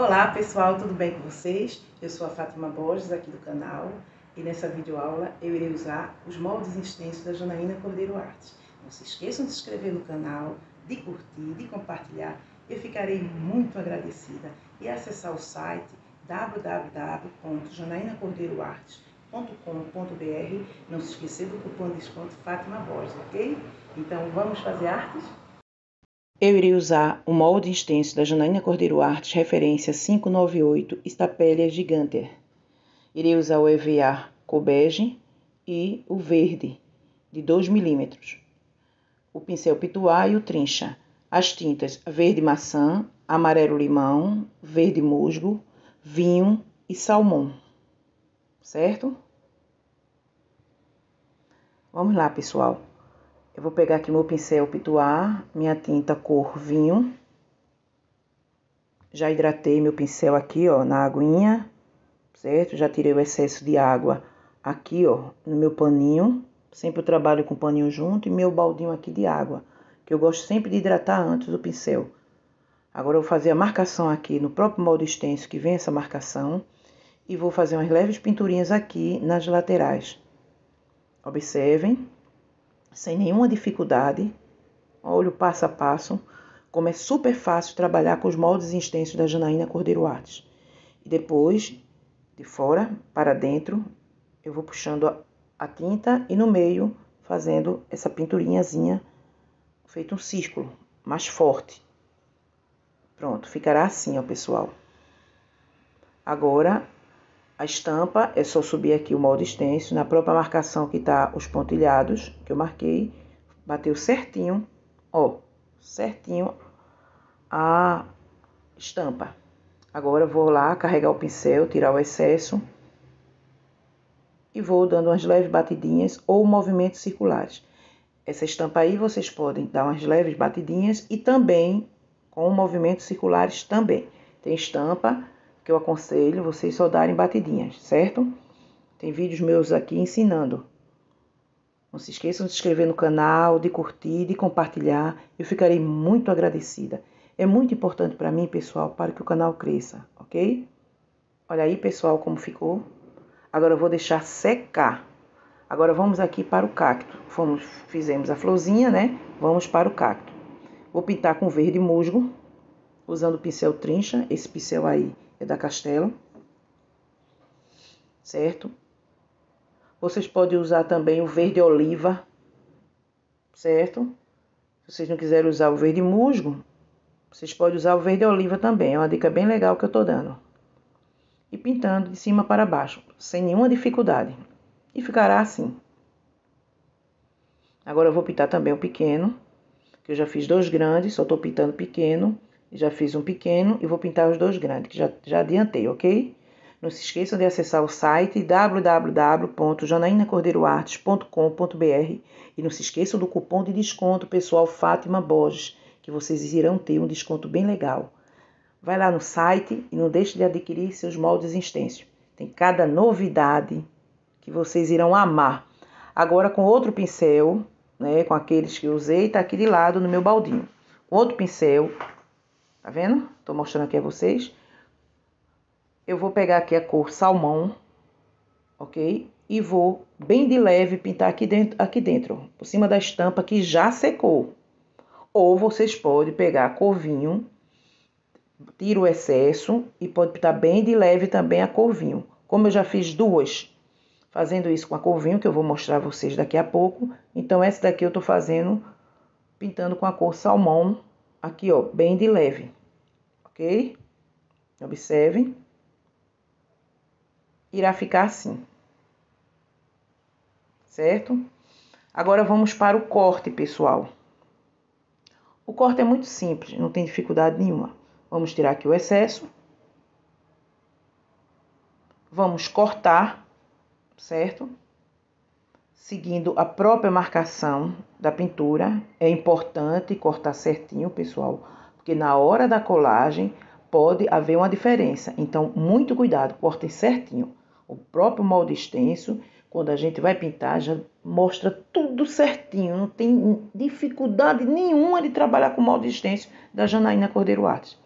Olá pessoal, tudo bem com vocês? Eu sou a Fátima Borges aqui do canal e nessa videoaula eu irei usar os moldes extensos da Janaína Cordeiro Artes. Não se esqueçam de se inscrever no canal, de curtir, de compartilhar. Eu ficarei muito agradecida e acessar o site www.janainacordeirartes.com.br Não se esqueça do cupom de desconto Fátima Borges, ok? Então vamos fazer artes? Eu irei usar o molde extenso da Janaina Cordeiro Artes, referência 598, Estapelia Giganter. Irei usar o EVA Cobege e o verde, de 2 milímetros. O pincel pituá e o trincha. As tintas verde maçã, amarelo limão, verde musgo, vinho e salmão. Certo? Vamos lá, pessoal. Eu vou pegar aqui meu pincel pituar, minha tinta cor vinho. Já hidratei meu pincel aqui, ó, na aguinha, certo? Já tirei o excesso de água aqui, ó, no meu paninho. Sempre eu trabalho com paninho junto e meu baldinho aqui de água, que eu gosto sempre de hidratar antes do pincel. Agora eu vou fazer a marcação aqui no próprio molde extenso que vem essa marcação e vou fazer umas leves pinturinhas aqui nas laterais. Observem sem nenhuma dificuldade. olha o passo a passo como é super fácil trabalhar com os moldes extensos da Janaína Cordeiro Artes. E depois, de fora para dentro, eu vou puxando a, a tinta e no meio fazendo essa pinturinhazinha feito um círculo mais forte. Pronto, ficará assim, ó, pessoal. Agora a estampa é só subir aqui o molde extenso, na própria marcação que tá os pontilhados, que eu marquei, bateu certinho, ó, certinho a estampa. Agora vou lá carregar o pincel, tirar o excesso e vou dando umas leves batidinhas ou movimentos circulares. Essa estampa aí vocês podem dar umas leves batidinhas e também com movimentos circulares também. Tem estampa que eu aconselho vocês só darem batidinhas, certo? Tem vídeos meus aqui ensinando. Não se esqueçam de se inscrever no canal, de curtir, de compartilhar. Eu ficarei muito agradecida. É muito importante para mim, pessoal, para que o canal cresça, ok? Olha aí, pessoal, como ficou. Agora eu vou deixar secar. Agora vamos aqui para o cacto. Fomos, fizemos a florzinha, né? Vamos para o cacto. Vou pintar com verde musgo, usando o pincel trincha, esse pincel aí é da Castelo, certo? Vocês podem usar também o verde oliva, certo? Se vocês não quiserem usar o verde musgo, vocês podem usar o verde oliva também. É uma dica bem legal que eu tô dando. E pintando de cima para baixo, sem nenhuma dificuldade. E ficará assim. Agora eu vou pintar também o pequeno, que eu já fiz dois grandes, só tô pintando pequeno já fiz um pequeno e vou pintar os dois grandes, que já, já adiantei, ok? Não se esqueçam de acessar o site www.janainacordeiroartes.com.br e não se esqueçam do cupom de desconto pessoal Fátima Borges, que vocês irão ter um desconto bem legal. Vai lá no site e não deixe de adquirir seus moldes extensos. Tem cada novidade que vocês irão amar. Agora com outro pincel, né, com aqueles que usei, está aqui de lado no meu baldinho. Com outro pincel, Tá vendo? Tô mostrando aqui a vocês. Eu vou pegar aqui a cor salmão, ok? E vou bem de leve pintar aqui dentro, aqui dentro, por cima da estampa que já secou. Ou vocês podem pegar a cor vinho, tira o excesso e pode pintar bem de leve também a cor vinho. Como eu já fiz duas fazendo isso com a cor vinho, que eu vou mostrar a vocês daqui a pouco. Então, essa daqui eu tô fazendo, pintando com a cor salmão, aqui, ó, bem de leve, ok? Observe. Irá ficar assim, certo? Agora vamos para o corte, pessoal. O corte é muito simples, não tem dificuldade nenhuma. Vamos tirar aqui o excesso. Vamos cortar, certo? seguindo a própria marcação da pintura. É importante cortar certinho, pessoal, porque na hora da colagem pode haver uma diferença. Então, muito cuidado, cortem certinho. O próprio molde extenso, quando a gente vai pintar, já mostra tudo certinho. Não tem dificuldade nenhuma de trabalhar com molde extenso da Janaína Cordeiro Artes.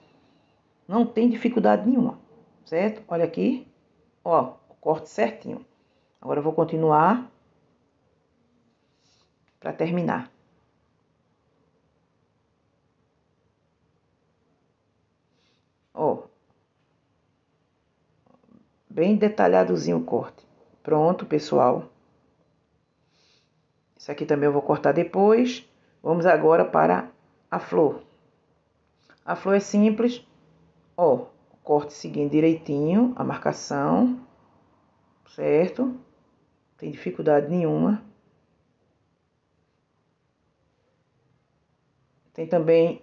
Não tem dificuldade nenhuma, certo? Olha aqui, ó, corte certinho. Agora eu vou continuar para terminar. Ó, bem detalhadozinho o corte. Pronto, pessoal. Isso aqui também eu vou cortar depois. Vamos agora para a flor. A flor é simples. Ó, corte seguindo direitinho a marcação, certo? Não tem dificuldade nenhuma. Tem também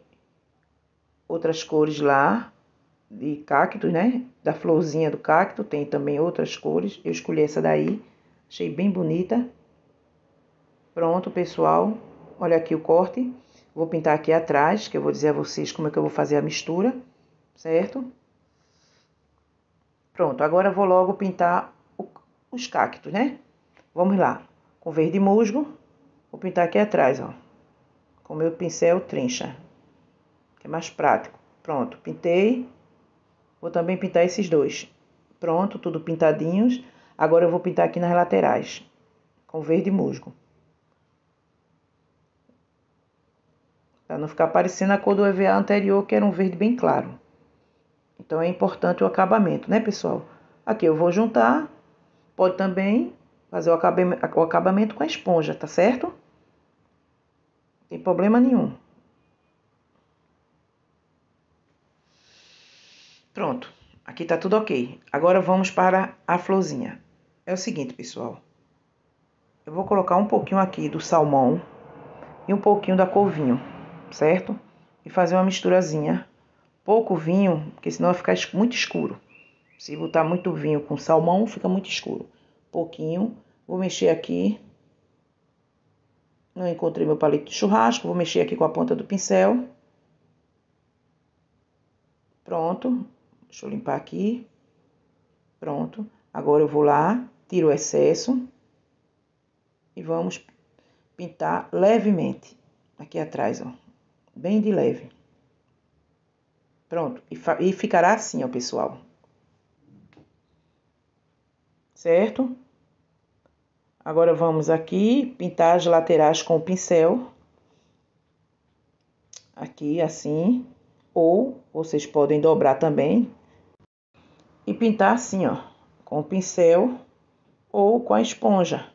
outras cores lá de cactos, né? Da florzinha do cacto, tem também outras cores. Eu escolhi essa daí, achei bem bonita. Pronto, pessoal. Olha aqui o corte. Vou pintar aqui atrás, que eu vou dizer a vocês como é que eu vou fazer a mistura, certo? Pronto, agora vou logo pintar os cactos, né? Vamos lá. Com verde musgo, vou pintar aqui atrás, ó com meu pincel é trincha, que é mais prático. Pronto, pintei. Vou também pintar esses dois. Pronto, tudo pintadinhos. Agora eu vou pintar aqui nas laterais, com verde musgo. Para não ficar parecendo a cor do EVA anterior, que era um verde bem claro. Então é importante o acabamento, né, pessoal? Aqui eu vou juntar. Pode também fazer o acabamento com a esponja, tá certo? tem problema nenhum. Pronto, aqui tá tudo ok. Agora vamos para a florzinha. É o seguinte, pessoal. Eu vou colocar um pouquinho aqui do salmão e um pouquinho da vinho, certo? E fazer uma misturazinha. Pouco vinho, porque senão vai ficar muito escuro. Se botar muito vinho com salmão, fica muito escuro. Pouquinho. Vou mexer aqui não encontrei meu palito de churrasco, vou mexer aqui com a ponta do pincel. Pronto, deixa eu limpar aqui. Pronto, agora eu vou lá, tiro o excesso e vamos pintar levemente aqui atrás, ó, bem de leve. Pronto, e, e ficará assim, ó, pessoal. Certo? Agora vamos aqui pintar as laterais com o pincel. Aqui, assim. Ou vocês podem dobrar também. E pintar assim, ó. Com o pincel ou com a esponja.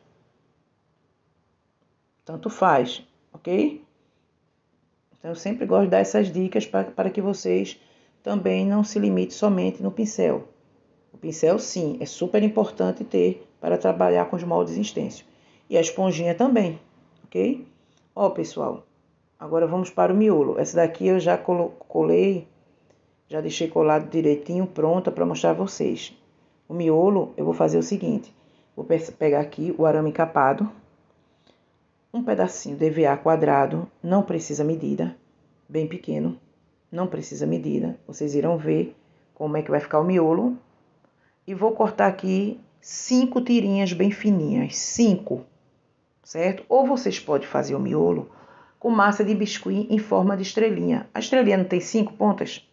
Tanto faz, ok? Então, eu sempre gosto de dar essas dicas para que vocês também não se limitem somente no pincel. O pincel, sim, é super importante ter para trabalhar com os moldes extensos. E a esponjinha também, ok? Ó, pessoal, agora vamos para o miolo. Essa daqui eu já colei, já deixei colado direitinho, pronta para mostrar a vocês. O miolo, eu vou fazer o seguinte. Vou pegar aqui o arame capado, um pedacinho de VA quadrado, não precisa medida, bem pequeno, não precisa medida. Vocês irão ver como é que vai ficar o miolo. E vou cortar aqui cinco tirinhas bem fininhas, cinco, certo? Ou vocês podem fazer o miolo com massa de biscuit em forma de estrelinha. A estrelinha não tem cinco pontas?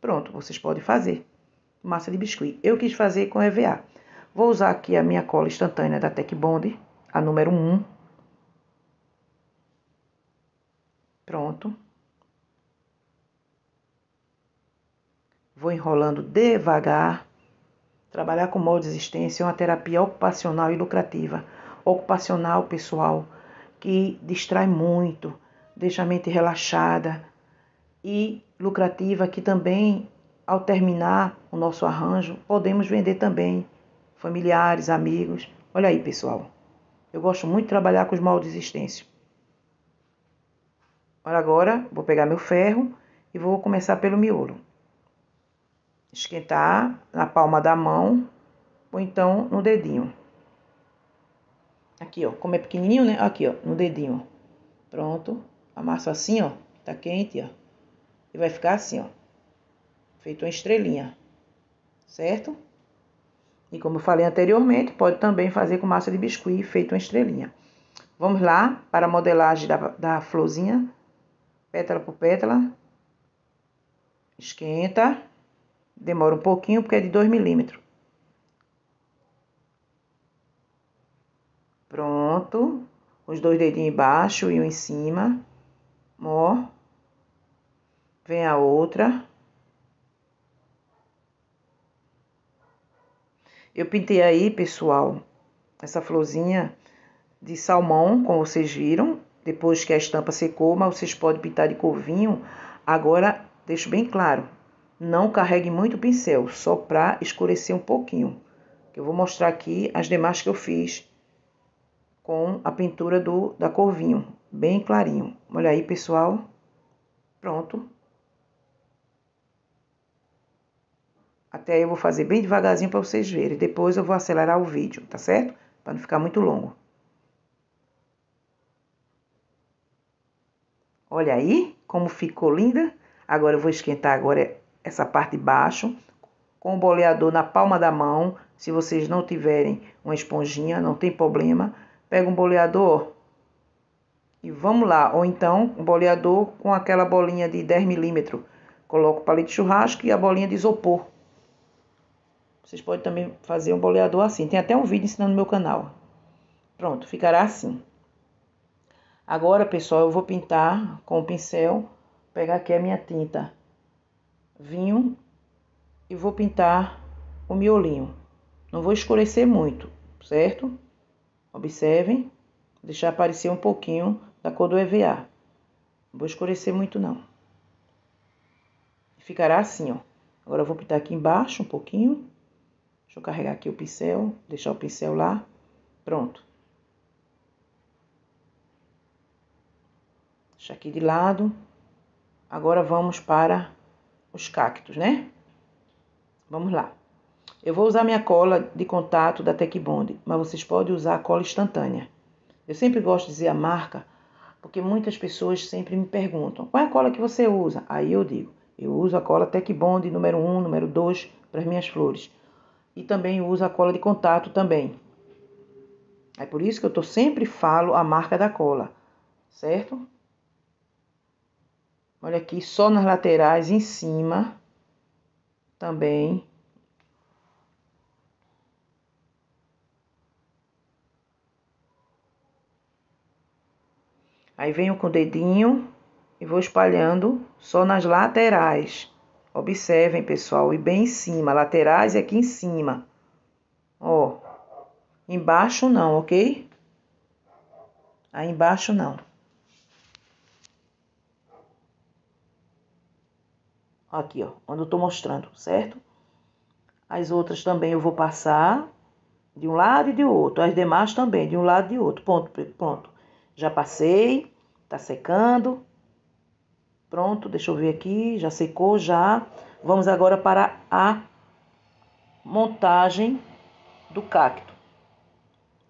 Pronto, vocês podem fazer massa de biscuit. Eu quis fazer com EVA. Vou usar aqui a minha cola instantânea da Tech Bond, a número 1. Pronto. Vou enrolando devagar Trabalhar com moldes de existência é uma terapia ocupacional e lucrativa. Ocupacional, pessoal, que distrai muito, deixa a mente relaxada. E lucrativa, que também, ao terminar o nosso arranjo, podemos vender também familiares, amigos. Olha aí, pessoal. Eu gosto muito de trabalhar com os moldes de existência. Olha agora, vou pegar meu ferro e vou começar pelo miolo esquentar na palma da mão ou então no dedinho. Aqui, ó, como é pequenininho, né? Aqui, ó, no dedinho. Pronto. Amasso assim, ó, tá quente, ó. E vai ficar assim, ó. Feito uma estrelinha. Certo? E como eu falei anteriormente, pode também fazer com massa de biscuit feito uma estrelinha. Vamos lá para a modelagem da, da florzinha. Pétala por pétala. Esquenta. Demora um pouquinho porque é de 2 milímetros. Pronto. Os dois dedinhos embaixo e um em cima. Ó. Vem a outra. Eu pintei aí, pessoal, essa florzinha de salmão, como vocês viram. Depois que a estampa secou, mas vocês podem pintar de cor vinho. Agora, deixo bem claro, não carregue muito o pincel, só para escurecer um pouquinho. Eu vou mostrar aqui as demais que eu fiz com a pintura do, da cor vinho, bem clarinho. Olha aí, pessoal. Pronto. Até aí eu vou fazer bem devagarzinho para vocês verem. Depois eu vou acelerar o vídeo, tá certo? Para não ficar muito longo. Olha aí como ficou linda. Agora eu vou esquentar agora é essa parte de baixo, com o boleador na palma da mão. Se vocês não tiverem uma esponjinha, não tem problema. Pega um boleador e vamos lá. Ou então, um boleador com aquela bolinha de 10 milímetros. Coloca o palito de churrasco e a bolinha de isopor. Vocês podem também fazer um boleador assim. Tem até um vídeo ensinando no meu canal. Pronto, ficará assim. Agora, pessoal, eu vou pintar com o pincel. Pegar aqui a minha tinta vinho e vou pintar o miolinho. Não vou escurecer muito, certo? Observem, deixar aparecer um pouquinho da cor do EVA. Não vou escurecer muito não. Ficará assim, ó. Agora eu vou pintar aqui embaixo um pouquinho. Deixa eu carregar aqui o pincel, deixar o pincel lá. Pronto. Deixa aqui de lado. Agora vamos para os cactos, né? Vamos lá. Eu vou usar minha cola de contato da Bond, mas vocês podem usar a cola instantânea. Eu sempre gosto de dizer a marca, porque muitas pessoas sempre me perguntam: "Qual é a cola que você usa?". Aí eu digo: "Eu uso a cola Bond número 1, número 2 para as minhas flores". E também uso a cola de contato também. É por isso que eu tô sempre falo a marca da cola, certo? Olha aqui, só nas laterais, em cima também. Aí venho com o dedinho e vou espalhando só nas laterais. Observem, pessoal, e bem em cima, laterais e aqui em cima. Ó, embaixo não, ok? Aí embaixo não. Aqui, ó, onde eu estou mostrando, certo? As outras também eu vou passar de um lado e de outro. As demais também, de um lado e de outro. Ponto, pronto. Já passei, tá secando. Pronto, deixa eu ver aqui, já secou, já. Vamos agora para a montagem do cacto.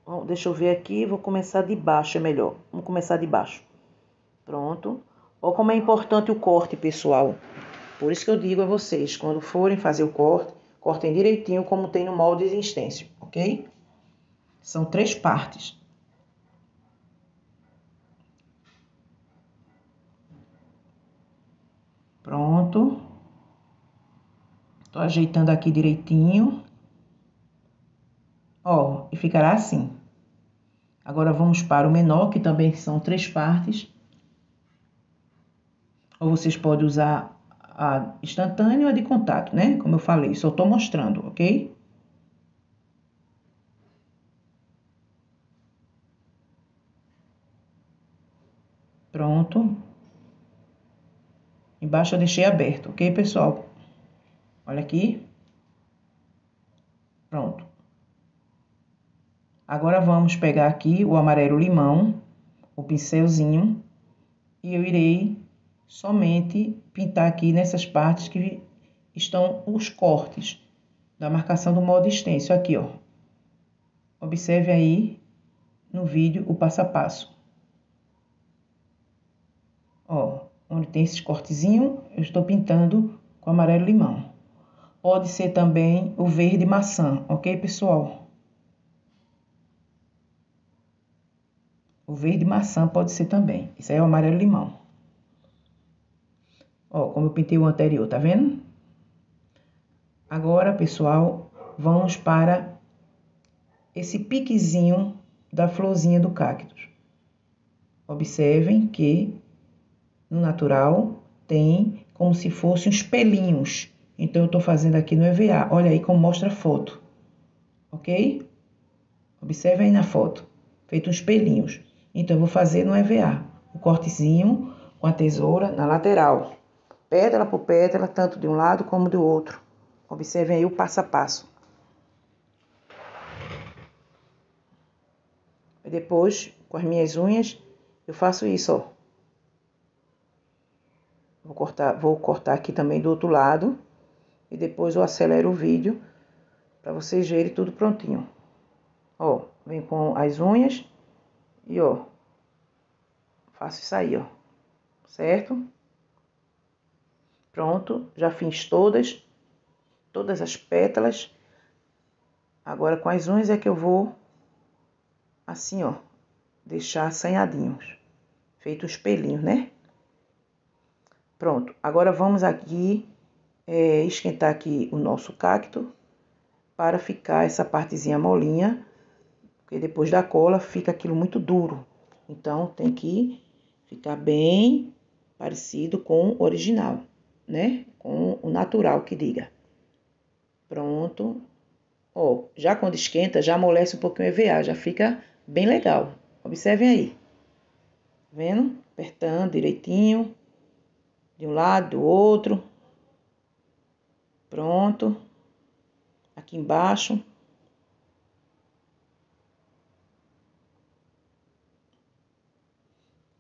Bom, deixa eu ver aqui, vou começar de baixo, é melhor. Vamos começar de baixo. Pronto. Olha como é importante o corte, pessoal. Por isso que eu digo a vocês, quando forem fazer o corte, cortem direitinho como tem no molde existência, ok? São três partes. Pronto. Tô ajeitando aqui direitinho. Ó, e ficará assim. Agora vamos para o menor, que também são três partes. Ou vocês podem usar a instantâneo de contato, né? Como eu falei, só estou mostrando, ok? Pronto. Embaixo eu deixei aberto, ok, pessoal? Olha aqui. Pronto. Agora vamos pegar aqui o amarelo limão, o pincelzinho, e eu irei somente pintar aqui nessas partes que estão os cortes da marcação do modo extenso aqui, ó. Observe aí no vídeo o passo a passo. Ó, onde tem esses cortezinho, eu estou pintando com amarelo limão. Pode ser também o verde maçã, ok, pessoal? O verde maçã pode ser também. Isso aí é o amarelo limão. Ó, como eu pintei o anterior, tá vendo? Agora, pessoal, vamos para esse piquezinho da florzinha do cactus. Observem que no natural tem como se fossem os pelinhos. Então, eu estou fazendo aqui no EVA. Olha aí como mostra a foto. Ok? Observem aí na foto. Feito uns pelinhos. Então, eu vou fazer no EVA. O cortezinho com a tesoura na lateral pétala por pétala, tanto de um lado como do outro. Observem aí o passo a passo. E depois, com as minhas unhas, eu faço isso, ó. Vou cortar, vou cortar aqui também do outro lado. E depois eu acelero o vídeo para vocês verem tudo prontinho. Ó, vem com as unhas e ó, faço isso aí, ó. Certo? Pronto, já fiz todas, todas as pétalas. Agora com as unhas é que eu vou assim, ó, deixar assanhadinhos, feito os pelinhos, né? Pronto, agora vamos aqui é, esquentar aqui o nosso cacto para ficar essa partezinha molinha, porque depois da cola fica aquilo muito duro. Então, tem que ficar bem parecido com o original né? Com o natural que diga. Pronto. Ó, oh, já quando esquenta, já amolece um pouquinho o EVA, já fica bem legal. Observem aí. Vendo? Apertando direitinho. De um lado, do outro. Pronto. Aqui embaixo.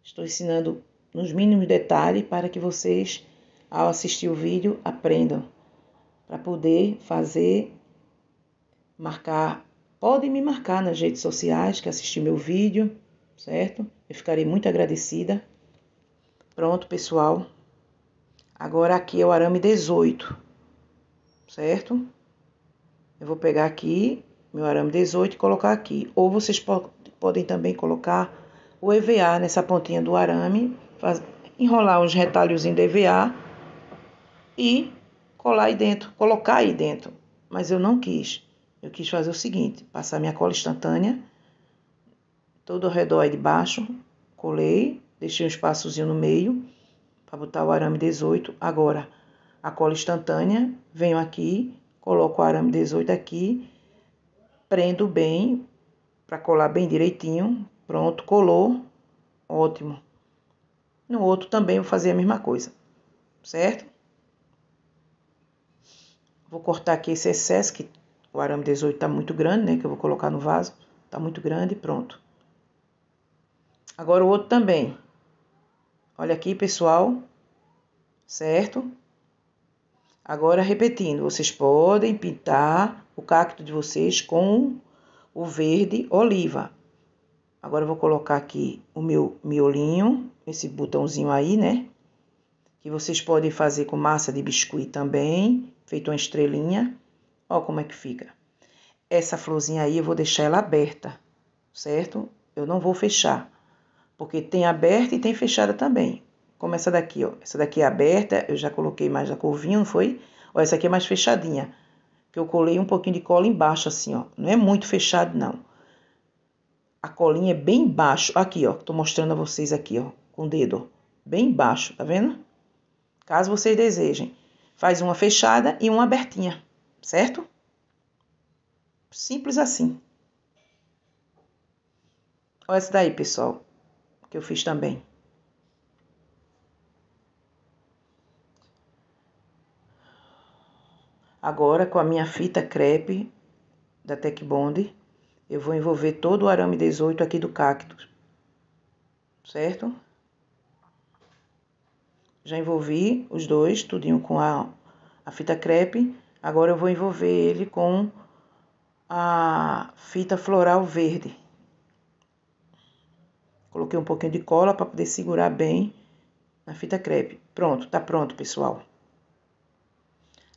Estou ensinando nos mínimos detalhes para que vocês ao assistir o vídeo, aprendam para poder fazer, marcar. Podem me marcar nas redes sociais que assistir meu vídeo, certo? Eu ficarei muito agradecida. Pronto, pessoal. Agora aqui é o arame 18, certo? Eu vou pegar aqui meu arame 18 e colocar aqui. Ou vocês po podem também colocar o EVA nessa pontinha do arame, faz, enrolar uns retalhos em EVA e colar aí dentro, colocar aí dentro. Mas eu não quis. Eu quis fazer o seguinte: passar minha cola instantânea todo ao redor aí de baixo, colei, deixei um espaçozinho no meio para botar o arame 18. Agora, a cola instantânea, venho aqui, coloco o arame 18 aqui, prendo bem para colar bem direitinho. Pronto, colou. Ótimo. No outro também vou fazer a mesma coisa, certo? Vou cortar aqui esse excesso, que o arame 18 está muito grande, né? Que eu vou colocar no vaso. Está muito grande, pronto. Agora o outro também. Olha aqui, pessoal. Certo? Agora, repetindo, vocês podem pintar o cacto de vocês com o verde oliva. Agora, eu vou colocar aqui o meu miolinho, esse botãozinho aí, né? Que vocês podem fazer com massa de biscuit também, feito uma estrelinha. Ó como é que fica. Essa florzinha aí eu vou deixar ela aberta, certo? Eu não vou fechar, porque tem aberta e tem fechada também. Como essa daqui, ó. Essa daqui é aberta, eu já coloquei mais a corvinha, não foi? Ó, essa aqui é mais fechadinha, que eu colei um pouquinho de cola embaixo assim, ó. Não é muito fechado, não. A colinha é bem baixo, aqui, ó. Tô mostrando a vocês aqui, ó, com o dedo, ó. Bem baixo, tá vendo? Caso vocês desejem. Faz uma fechada e uma abertinha, certo? Simples assim. Olha essa daí, pessoal, que eu fiz também. Agora, com a minha fita crepe da Tech Bond, eu vou envolver todo o arame 18 aqui do cacto, certo? Já envolvi os dois, tudinho com a, a fita crepe. Agora eu vou envolver ele com a fita floral verde. Coloquei um pouquinho de cola para poder segurar bem na fita crepe. Pronto, tá pronto, pessoal.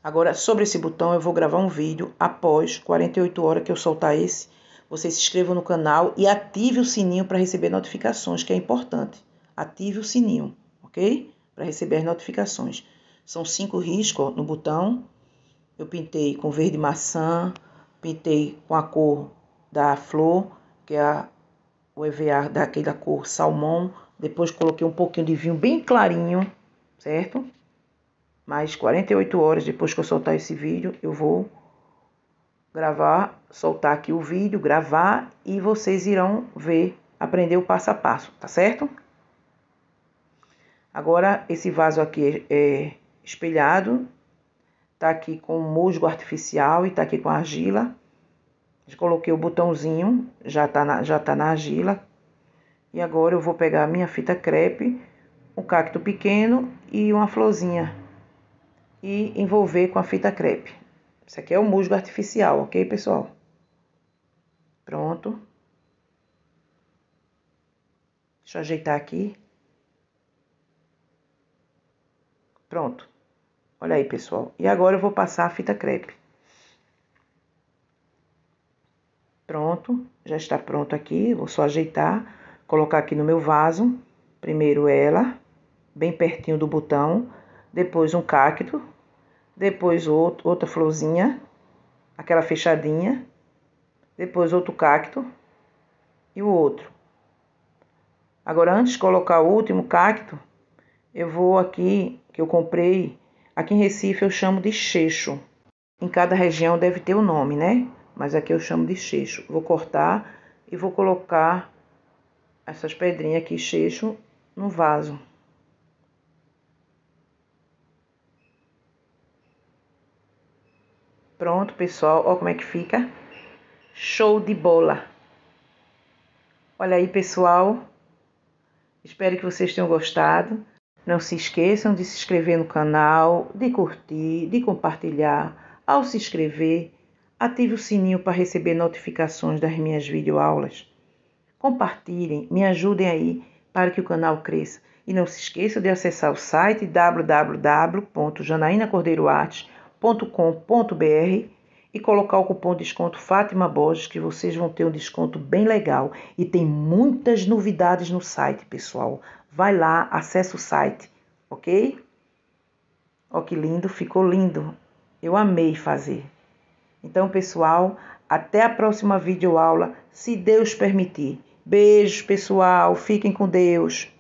Agora, sobre esse botão, eu vou gravar um vídeo após 48 horas que eu soltar esse. Você se inscreva no canal e ative o sininho para receber notificações, que é importante. Ative o sininho, ok? para receber as notificações. São cinco riscos ó, no botão. Eu pintei com verde maçã, pintei com a cor da flor, que é a, o EVA daquela cor salmão. Depois coloquei um pouquinho de vinho bem clarinho, certo? Mas 48 horas depois que eu soltar esse vídeo, eu vou gravar, soltar aqui o vídeo, gravar e vocês irão ver, aprender o passo a passo, tá certo? Agora, esse vaso aqui é, é espelhado, tá aqui com musgo artificial e tá aqui com argila. Coloquei o botãozinho, já tá na, já tá na argila. E agora eu vou pegar a minha fita crepe, um cacto pequeno e uma florzinha. E envolver com a fita crepe. Isso aqui é o musgo artificial, ok, pessoal? Pronto. Deixa eu ajeitar aqui. Pronto. Olha aí, pessoal. E agora eu vou passar a fita crepe. Pronto, já está pronto aqui. Vou só ajeitar, colocar aqui no meu vaso. Primeiro ela, bem pertinho do botão. Depois um cacto. Depois outro, outra florzinha, aquela fechadinha. Depois outro cacto e o outro. Agora, antes de colocar o último cacto, eu vou aqui que eu comprei, aqui em Recife eu chamo de checho. Em cada região deve ter o um nome, né? Mas aqui eu chamo de checho. Vou cortar e vou colocar essas pedrinhas aqui, checho, no vaso. Pronto, pessoal. olha como é que fica. Show de bola. Olha aí, pessoal. Espero que vocês tenham gostado. Não se esqueçam de se inscrever no canal, de curtir, de compartilhar. Ao se inscrever, ative o sininho para receber notificações das minhas videoaulas. Compartilhem, me ajudem aí para que o canal cresça. E não se esqueçam de acessar o site www.janainacordeiroartes.com.br e colocar o cupom de desconto Fátima Borges que vocês vão ter um desconto bem legal e tem muitas novidades no site, pessoal vai lá, acessa o site, ok? Ó, que lindo, ficou lindo. Eu amei fazer. Então, pessoal, até a próxima videoaula, se Deus permitir. Beijos, pessoal. Fiquem com Deus.